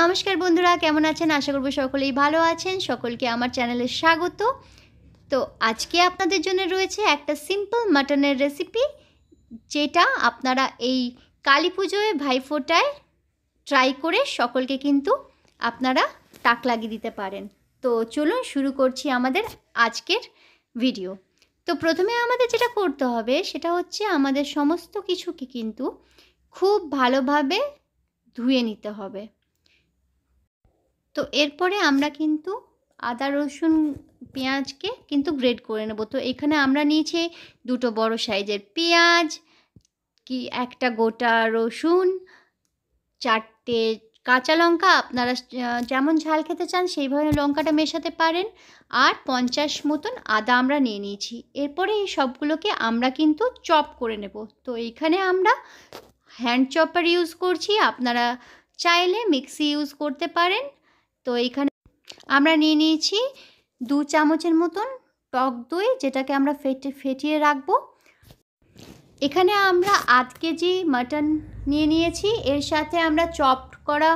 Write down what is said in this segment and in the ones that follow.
নমস্কার বন্ধুরা কেমন আছেন আশা করবো সকলেই ভালো আছেন সকলকে আমার চ্যানেলে স্বাগত তো আজকে আপনাদের জন্য রয়েছে একটা সিম্পল মাটনের রেসিপি যেটা আপনারা এই কালী পুজোয় ভাইফোঁটায় ট্রাই করে সকলকে কিন্তু আপনারা তাক লাগিয়ে দিতে পারেন তো চলুন শুরু করছি আমাদের আজকের ভিডিও তো প্রথমে আমাদের যেটা করতে হবে সেটা হচ্ছে আমাদের সমস্ত কিছুকে কিন্তু খুব ভালোভাবে ধুয়ে নিতে হবে তো এরপরে আমরা কিন্তু আদা রসুন পেঁয়াজকে কিন্তু গ্রেড করে নেব তো এখানে আমরা নিয়েছি দুটো বড় সাইজের পেঁয়াজ কি একটা গোটা রসুন চারটে কাঁচা লঙ্কা আপনারা যেমন ঝাল খেতে চান সেইভাবে লঙ্কাটা মেশাতে পারেন আর পঞ্চাশ মতন আদা আমরা নিয়ে নিয়েছি এরপরে এই সবগুলোকে আমরা কিন্তু চপ করে নেব তো এইখানে আমরা হ্যান্ড চপার ইউজ করছি আপনারা চাইলে মিক্সি ইউজ করতে পারেন তো এইখানে আমরা নিয়ে নিয়েছি দু চামচের মতন টক দই যেটাকে আমরা ফেটে ফেটিয়ে রাখবো এখানে আমরা আধ কেজি মাটন নিয়ে নিয়েছি এর সাথে আমরা চপ করা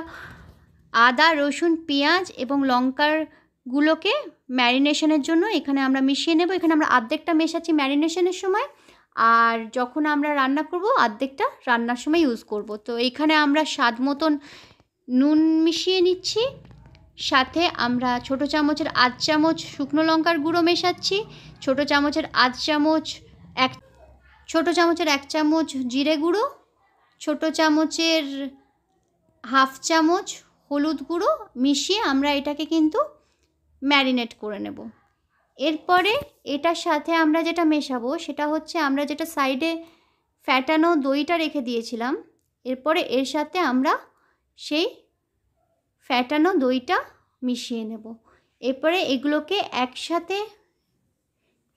আদা রসুন পেঁয়াজ এবং লঙ্কার গুলোকে ম্যারিনেশনের জন্য এখানে আমরা মিশিয়ে নেব এখানে আমরা আর্ধেকটা মেশাচ্ছি ম্যারিনেশনের সময় আর যখন আমরা রান্না করব আর্ধেকটা রান্নার সময় ইউজ করব তো এখানে আমরা স্বাদ মতন নুন মিশিয়ে নিচ্ছি সাথে আমরা ছোট চামচের আধ চামচ শুকনো লঙ্কার গুঁড়ো মেশাচ্ছি ছোট চামচের আধ চামচ এক ছোট চামচের এক চামচ জিরে গুঁড়ো ছোট চামচের হাফ চামচ হলুদ গুঁড়ো মিশিয়ে আমরা এটাকে কিন্তু ম্যারিনেট করে নেব এরপরে এটার সাথে আমরা যেটা মেশাবো সেটা হচ্ছে আমরা যেটা সাইডে ফ্যাটানো দইটা রেখে দিয়েছিলাম এরপরে এর সাথে আমরা সেই ফ্যাটানো দইটা মিশিয়ে নেব এরপরে এগুলোকে একসাথে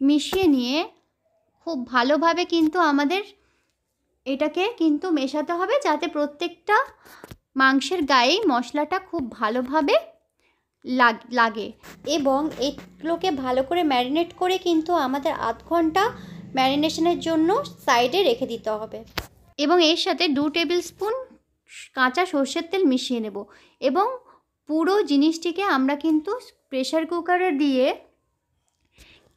মিশিয়ে নিয়ে খুব ভালোভাবে কিন্তু আমাদের এটাকে কিন্তু মেশাতে হবে যাতে প্রত্যেকটা মাংসের গায়েই মশলাটা খুব ভালোভাবে লাগে এবং এগুলোকে ভালো করে ম্যারিনেট করে কিন্তু আমাদের আধ ঘন্টা ম্যারিনেশনের জন্য সাইডে রেখে দিতে হবে এবং এর সাথে দু টেবিল স্পুন কাঁচা সর্ষের তেল মিশিয়ে নেব এবং পুরো জিনিসটিকে আমরা কিন্তু প্রেশার কুকারে দিয়ে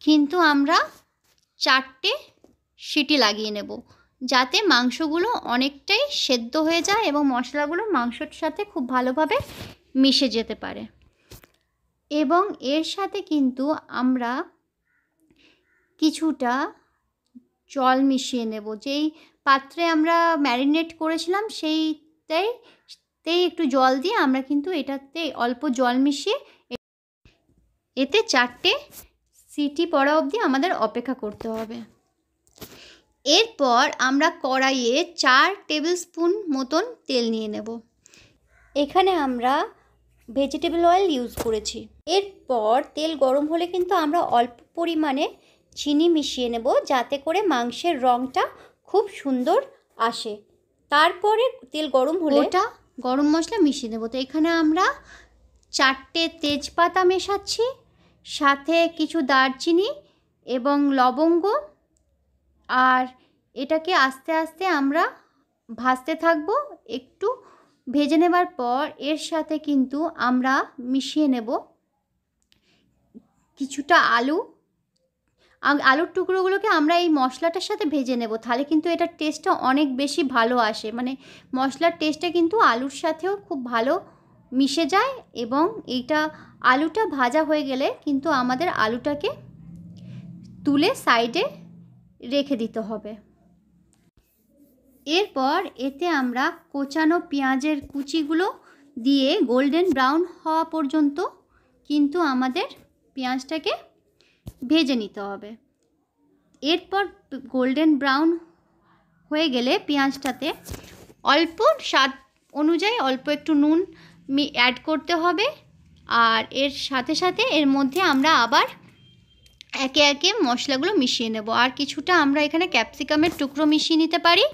কিন্তু আমরা চারটে সিটি লাগিয়ে নেব যাতে মাংসগুলো অনেকটাই সেদ্ধ হয়ে যায় এবং মশলাগুলো মাংসর সাথে খুব ভালোভাবে মিশে যেতে পারে এবং এর সাথে কিন্তু আমরা কিছুটা জল মিশিয়ে নেব যেই পাত্রে আমরা ম্যারিনেট করেছিলাম সেইটাই তেই একটু জল দিয়ে আমরা কিন্তু এটাতে অল্প জল মিশিয়ে এতে চারটে সিটি পড়া অবধি আমাদের অপেক্ষা করতে হবে এরপর আমরা কড়াইয়ে চার টেবিল স্পুন মতন তেল নিয়ে নেব এখানে আমরা ভেজিটেবল অয়েল ইউজ করেছি এরপর তেল গরম হলে কিন্তু আমরা অল্প পরিমাণে চিনি মিশিয়ে নেব যাতে করে মাংসের রঙটা খুব সুন্দর আসে তারপরে তেল গরম হলে ওটা গরম মশলা মিশিয়ে দেবো তো এখানে আমরা চারটে তেজপাতা মেশাচ্ছি সাথে কিছু দারচিনি এবং লবঙ্গ আর এটাকে আস্তে আস্তে আমরা ভাজতে থাকবো একটু ভেজে নেবার পর এর সাথে কিন্তু আমরা মিশিয়ে নেব কিছুটা আলু আলুর টুকরোগুলোকে আমরা এই মশলাটার সাথে ভেজে নেব তাহলে কিন্তু এটার টেস্টটা অনেক বেশি ভালো আসে মানে মশলার টেস্টটা কিন্তু আলুর সাথেও খুব ভালো মিশে যায় এবং এইটা আলুটা ভাজা হয়ে গেলে কিন্তু আমাদের আলুটাকে তুলে সাইডে রেখে দিতে হবে এরপর এতে আমরা কোচানো পেঁয়াজের কুচিগুলো দিয়ে গোল্ডেন ব্রাউন হওয়া পর্যন্ত কিন্তু আমাদের পেঁয়াজটাকে ভেজে নিতে হবে এরপর গোল্ডেন ব্রাউন হয়ে গেলে পেঁয়াজটাতে অল্প স্বাদ অনুযায়ী অল্প একটু নুন অ্যাড করতে হবে আর এর সাথে সাথে এর মধ্যে আমরা আবার একে একে মশলাগুলো মিশিয়ে নেব আর কিছুটা আমরা এখানে ক্যাপসিকামের টুকরো মিশিয়ে নিতে পারি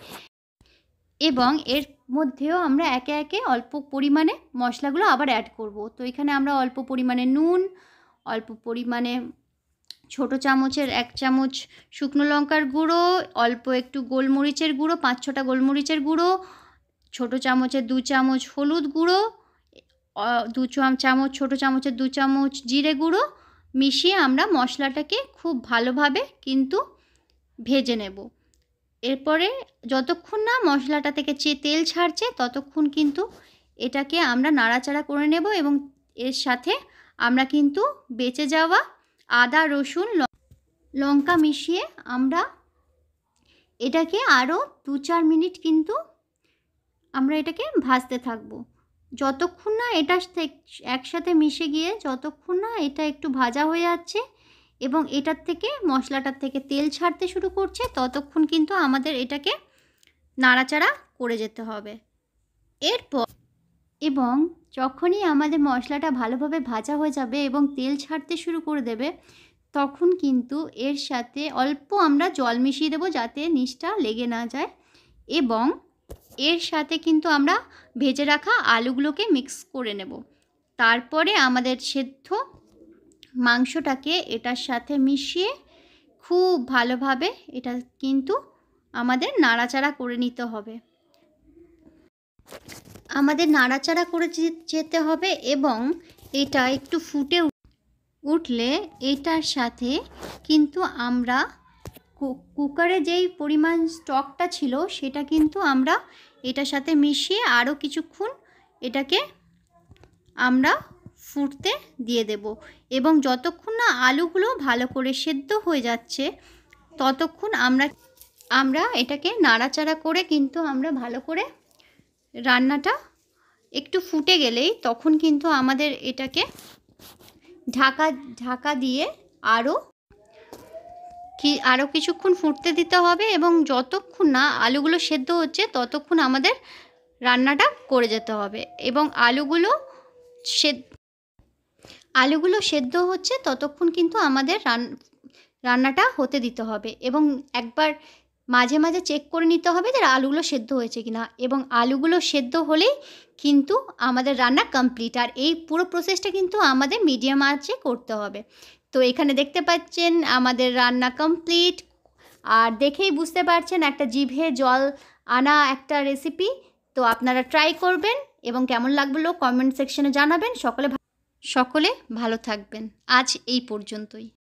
এবং এর মধ্যেও আমরা একে একে অল্প পরিমাণে মশলাগুলো আবার অ্যাড করব তো এখানে আমরা অল্প পরিমাণে নুন অল্প পরিমাণে ছোট চামচের এক চামচ শুকনো লঙ্কার গুঁড়ো অল্প একটু গোলমরিচের গুঁড়ো পাঁচ ছটা গোলমরিচের গুঁড়ো ছোট চামচের দু চামচ হলুদ গুঁড়ো দু চামচ ছোট চামচের দু চামচ জিরে গুঁড়ো মিশিয়ে আমরা মশলাটাকে খুব ভালোভাবে কিন্তু ভেজে নেব এরপরে যতক্ষণ না মশলাটা থেকে চেয়ে তেল ছাড়ছে ততক্ষণ কিন্তু এটাকে আমরা নাড়াচাড়া করে নেব এবং এর সাথে আমরা কিন্তু বেঁচে যাওয়া আদা রসুন লঙ্কা মিশিয়ে আমরা এটাকে আরও দু চার মিনিট কিন্তু আমরা এটাকে ভাজতে থাকবো যতক্ষণ না এটা একসাথে মিশে গিয়ে যতক্ষণ না এটা একটু ভাজা হয়ে যাচ্ছে এবং এটার থেকে মশলাটার থেকে তেল ছাড়তে শুরু করছে ততক্ষণ কিন্তু আমাদের এটাকে নাড়াচাড়া করে যেতে হবে এরপর এবং যখনই আমাদের মশলাটা ভালোভাবে ভাজা হয়ে যাবে এবং তেল ছাড়তে শুরু করে দেবে তখন কিন্তু এর সাথে অল্প আমরা জল মিশিয়ে দেবো যাতে নিচটা লেগে না যায় এবং এর সাথে কিন্তু আমরা ভেজে রাখা আলুগুলোকে মিক্স করে নেব তারপরে আমাদের সেদ্ধ মাংসটাকে এটার সাথে মিশিয়ে খুব ভালোভাবে এটা কিন্তু আমাদের নাড়াচাড়া করে নিতে হবে আমাদের নাড়াচাড়া করে যেতে হবে এবং এটা একটু ফুটে উঠলে এটার সাথে কিন্তু আমরা কুকারে যেই পরিমাণ স্টকটা ছিল সেটা কিন্তু আমরা এটার সাথে মিশিয়ে আরও কিছুক্ষণ এটাকে আমরা ফুটতে দিয়ে দেব এবং যতক্ষণ না আলুগুলো ভালো করে সেদ্ধ হয়ে যাচ্ছে ততক্ষণ আমরা আমরা এটাকে নাড়াচাড়া করে কিন্তু আমরা ভালো করে রান্নাটা একটু ফুটে গেলেই তখন কিন্তু আমাদের এটাকে ঢাকা ঢাকা দিয়ে আরও কি আরও কিছুক্ষণ ফুটতে দিতে হবে এবং যতক্ষণ না আলুগুলো সেদ্ধ হচ্ছে ততক্ষণ আমাদের রান্নাটা করে যেতে হবে এবং আলুগুলো সে আলুগুলো সেদ্ধ হচ্ছে ততক্ষণ কিন্তু আমাদের রান রান্নাটা হতে দিতে হবে এবং একবার মাঝে মাঝে চেক করে নিতে হবে যে আলুগুলো সেদ্ধ হয়েছে কিনা এবং আলুগুলো সেদ্ধ হলেই কিন্তু আমাদের রান্না কমপ্লিট আর এই পুরো প্রসেসটা কিন্তু আমাদের মিডিয়াম আঁচে করতে হবে তো এখানে দেখতে পাচ্ছেন আমাদের রান্না কমপ্লিট আর দেখেই বুঝতে পারছেন একটা জিভে জল আনা একটা রেসিপি তো আপনারা ট্রাই করবেন এবং কেমন লাগলো কমেন্ট সেকশনে জানাবেন সকলে সকলে ভালো থাকবেন আজ এই পর্যন্তই